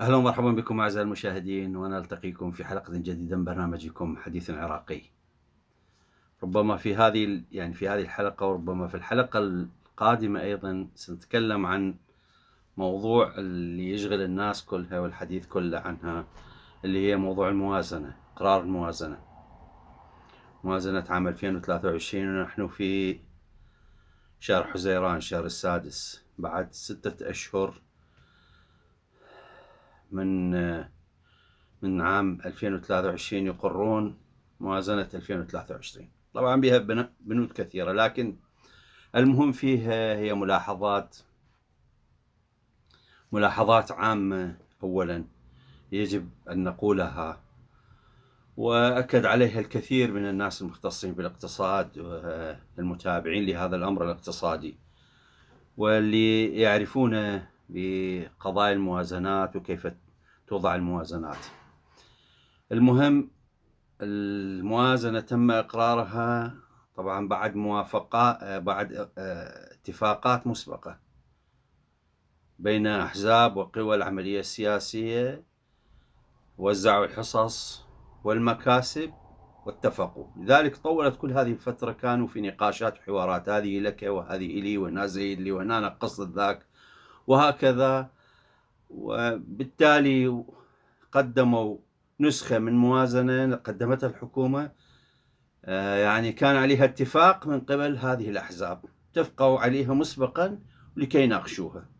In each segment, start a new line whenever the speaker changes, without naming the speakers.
اهلا ومرحبا بكم اعزائي المشاهدين ونلتقيكم في حلقه جديده من برنامجكم حديث عراقي. ربما في هذه يعني في هذه الحلقه وربما في الحلقه القادمه ايضا سنتكلم عن موضوع اللي يشغل الناس كلها والحديث كله عنها اللي هي موضوع الموازنة قرار الموازنة موازنة عام 2023 ونحن في شهر حزيران شهر السادس بعد ستة أشهر من من عام 2023 يقرون موازنة 2023 طبعا بها بنود كثيرة لكن المهم فيها هي ملاحظات ملاحظات عامة أولا يجب أن نقولها وأكد عليها الكثير من الناس المختصين بالاقتصاد والمتابعين لهذا الأمر الاقتصادي واللي يعرفون بقضايا الموازنات وكيف توضع الموازنات المهم الموازنة تم إقرارها طبعا بعد موافقة بعد اتفاقات مسبقة بين أحزاب وقوى العملية السياسية وزعوا الحصص والمكاسب واتفقوا لذلك طولت كل هذه الفترة كانوا في نقاشات وحوارات هذه لك وهذه لي وهنا زيد لي وهنا قصد ذاك وهكذا وبالتالي قدموا نسخة من موازنة قدمتها الحكومة آه، يعني كان عليها اتفاق من قبل هذه الأحزاب اتفقوا عليها مسبقا لكي يناقشوها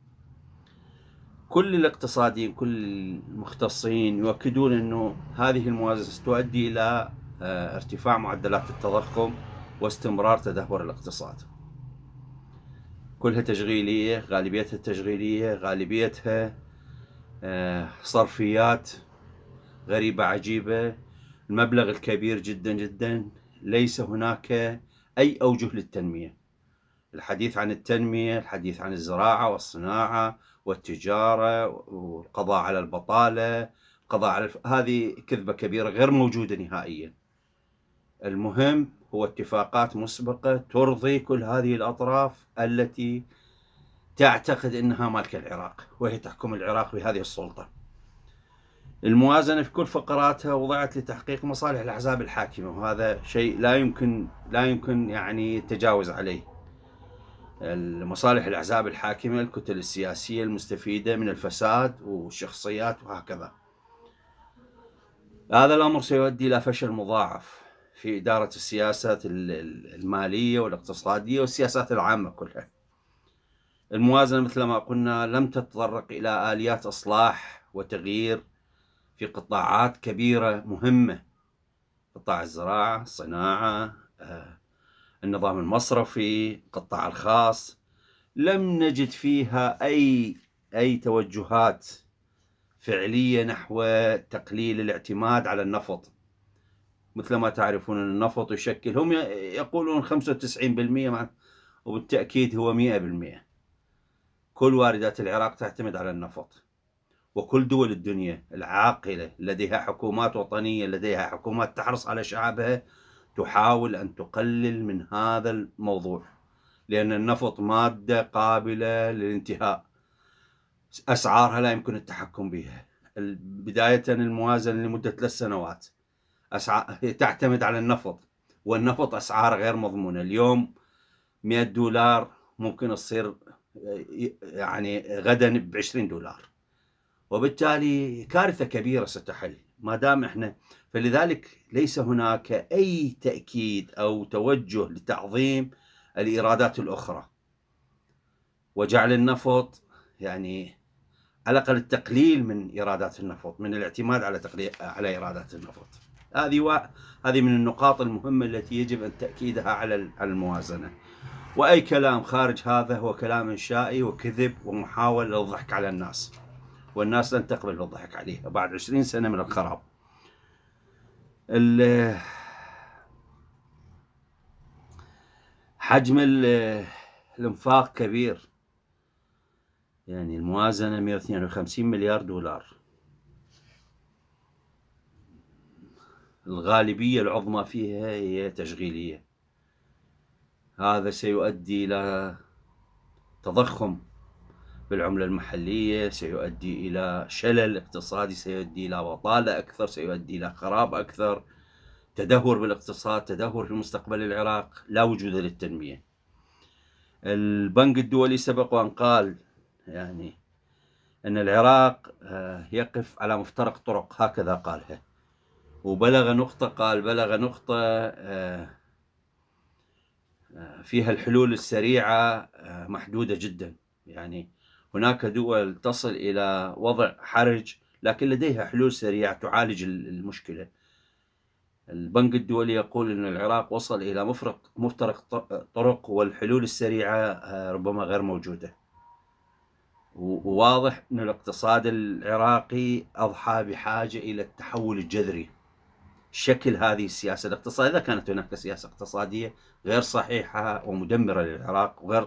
كل الاقتصاديين كل المختصين يؤكدون انه هذه الموازنه ستؤدي الى آه، ارتفاع معدلات التضخم واستمرار تدهور الاقتصاد. كلها تشغيليه، غالبيتها تشغيليه، غالبيتها آه، صرفيات غريبه عجيبه، المبلغ الكبير جدا جدا، ليس هناك اي اوجه للتنميه. الحديث عن التنمية الحديث عن الزراعة والصناعة والتجارة والقضاء على البطالة القضاء على الف... هذه كذبة كبيرة غير موجودة نهائيا المهم هو اتفاقات مسبقة ترضي كل هذه الأطراف التي تعتقد أنها مالكة العراق وهي تحكم العراق بهذه السلطة الموازنة في كل فقراتها وضعت لتحقيق مصالح الأحزاب الحاكمة وهذا شيء لا يمكن لا يمكن يعني التجاوز عليه المصالح الأحزاب الحاكمة الكتل السياسية المستفيدة من الفساد والشخصيات وهكذا هذا الأمر سيؤدي إلى فشل مضاعف في إدارة السياسات المالية والاقتصادية والسياسات العامة كلها الموازنة مثل ما قلنا لم تتطرق إلى آليات إصلاح وتغيير في قطاعات كبيرة مهمة قطاع الزراعة الصناعة آه، النظام المصرفي القطاع الخاص لم نجد فيها أي أي توجهات فعلية نحو تقليل الاعتماد على النفط مثل ما تعرفون أن النفط يشكل هم يقولون 95% مع وبالتأكيد هو 100% كل واردات العراق تعتمد على النفط وكل دول الدنيا العاقلة لديها حكومات وطنية لديها حكومات تحرص على شعبها تحاول أن تقلل من هذا الموضوع لأن النفط مادة قابلة للانتهاء أسعارها لا يمكن التحكم بها بداية الموازنة لمدة ثلاث سنوات أسعار تعتمد على النفط والنفط أسعار غير مضمونة اليوم 100 دولار ممكن تصير يعني غدا ب 20 دولار وبالتالي كارثة كبيرة ستحل ما دام احنا فلذلك ليس هناك اي تاكيد او توجه لتعظيم الايرادات الاخرى وجعل النفط يعني على الاقل التقليل من ايرادات النفط من الاعتماد على تقليل على ايرادات النفط هذه و... هذه من النقاط المهمه التي يجب ان تاكيدها على الموازنه واي كلام خارج هذا هو كلام انشائي وكذب ومحاوله للضحك على الناس والناس لن تقبل بالضحك عليها بعد 20 سنة من الخراب حجم الانفاق كبير يعني الموازنة 152 مليار دولار الغالبية العظمى فيها هي تشغيلية هذا سيؤدي إلى تضخم بالعملة المحلية سيؤدي إلى شلل اقتصادي سيؤدي إلى بطالة أكثر سيؤدي إلى خراب أكثر تدهور بالاقتصاد تدهور في مستقبل العراق لا وجود للتنمية البنك الدولي سبق وأن قال يعني أن العراق آه، يقف على مفترق طرق هكذا قالها وبلغ نقطة قال بلغ نقطة آه، آه، فيها الحلول السريعة محدودة جدا يعني هناك دول تصل إلى وضع حرج لكن لديها حلول سريعة تعالج المشكلة البنك الدولي يقول أن العراق وصل إلى مفرق مفترق طرق والحلول السريعة آه، ربما غير موجودة وواضح أن الاقتصاد العراقي أضحى بحاجة إلى التحول الجذري شكل هذه السياسة الاقتصادية إذا كانت هناك سياسة اقتصادية غير صحيحة ومدمرة للعراق وغير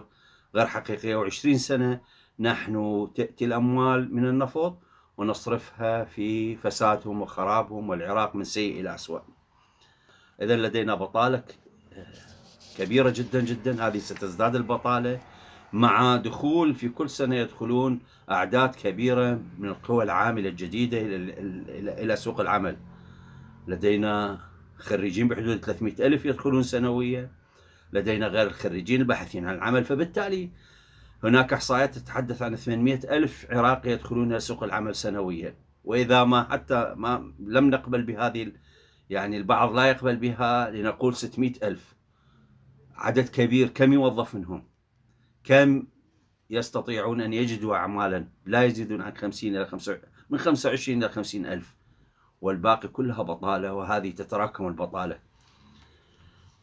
غير حقيقية و20 سنة نحن تأتي الأموال من النفط ونصرفها في فسادهم وخرابهم والعراق من سيء إلى أسوأ إذا لدينا بطالة كبيرة جدا جدا هذه ستزداد البطالة مع دخول في كل سنة يدخلون أعداد كبيرة من القوى العاملة الجديدة إلى سوق العمل لدينا خريجين بحدود 300 ألف يدخلون سنويا لدينا غير الخريجين الباحثين عن العمل فبالتالي هناك إحصائيات تتحدث عن 800 ألف عراقي يدخلون إلى سوق العمل سنويا وإذا ما حتى ما لم نقبل بهذه يعني البعض لا يقبل بها لنقول 600 ألف عدد كبير كم يوظف منهم كم يستطيعون أن يجدوا أعمالا لا يزيدون عن 50 إلى 25 من 25 إلى 50 ألف والباقي كلها بطالة وهذه تتراكم البطالة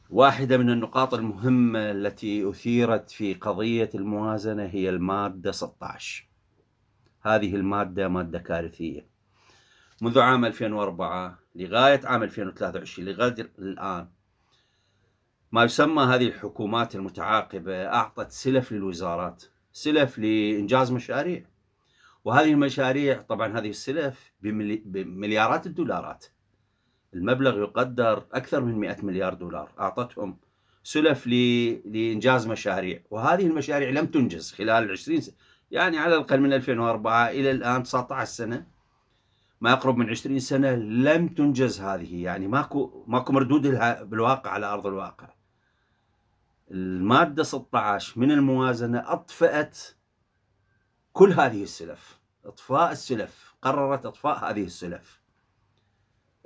واحدة من النقاط المهمة التي أثيرت في قضية الموازنة هي المادة 16 هذه المادة مادة كارثية منذ عام 2004 لغاية عام 2023 لغاية الآن ما يسمى هذه الحكومات المتعاقبة أعطت سلف للوزارات سلف لإنجاز مشاريع وهذه المشاريع طبعا هذه السلف بمليارات الدولارات المبلغ يقدر أكثر من 100 مليار دولار أعطتهم سلف لإنجاز مشاريع وهذه المشاريع لم تنجز خلال العشرين سنة يعني على الأقل من 2004 إلى الآن 19 سنة ما يقرب من 20 سنة لم تنجز هذه يعني ماكو ماكو مردود لها بالواقع على أرض الواقع المادة 16 من الموازنة أطفأت كل هذه السلف إطفاء السلف قررت إطفاء هذه السلف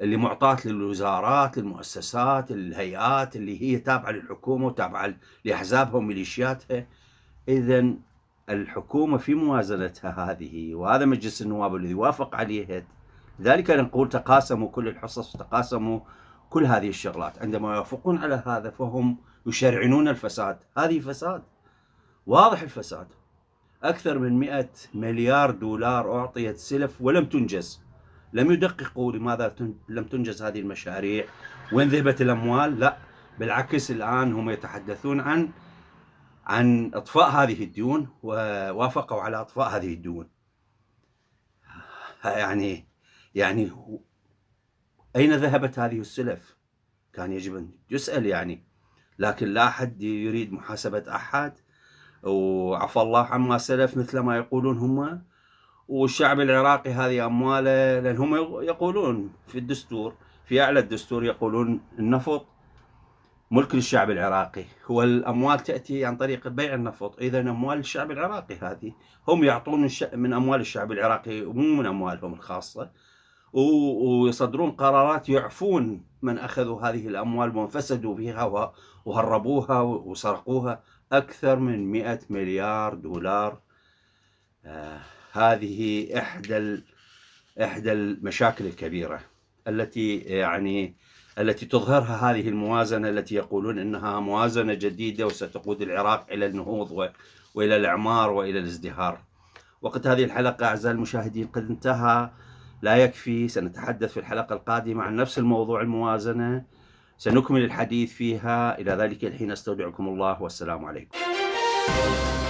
اللي معطاة للوزارات للمؤسسات للهيئات اللي هي تابعة للحكومة وتابعة لأحزابها وميليشياتها إذا الحكومة في موازنتها هذه وهذا مجلس النواب الذي وافق عليها ذلك نقول تقاسموا كل الحصص وتقاسموا كل هذه الشغلات عندما يوافقون على هذا فهم يشرعنون الفساد هذه فساد واضح الفساد أكثر من 100 مليار دولار أعطيت سلف ولم تنجز لم يدققوا لماذا لم تنجز هذه المشاريع وين ذهبت الأموال لا بالعكس الآن هم يتحدثون عن عن إطفاء هذه الديون ووافقوا على إطفاء هذه الديون يعني يعني أين ذهبت هذه السلف كان يجب أن يسأل يعني لكن لا أحد يريد محاسبة أحد وعفى الله عما سلف مثل ما يقولون هم والشعب العراقي هذه امواله لان هم يقولون في الدستور في اعلى الدستور يقولون النفط ملك للشعب العراقي والاموال تاتي عن طريق بيع النفط اذا اموال الشعب العراقي هذه هم يعطون من, اموال الشعب العراقي مو من اموالهم الخاصه ويصدرون قرارات يعفون من اخذوا هذه الاموال وانفسدوا بها وهربوها وسرقوها اكثر من 100 مليار دولار آه هذه إحدى إحدى المشاكل الكبيرة التي يعني التي تظهرها هذه الموازنة التي يقولون أنها موازنة جديدة وستقود العراق إلى النهوض وإلى الإعمار وإلى الازدهار وقت هذه الحلقة أعزائي المشاهدين قد انتهى لا يكفي سنتحدث في الحلقة القادمة عن نفس الموضوع الموازنة سنكمل الحديث فيها إلى ذلك الحين أستودعكم الله والسلام عليكم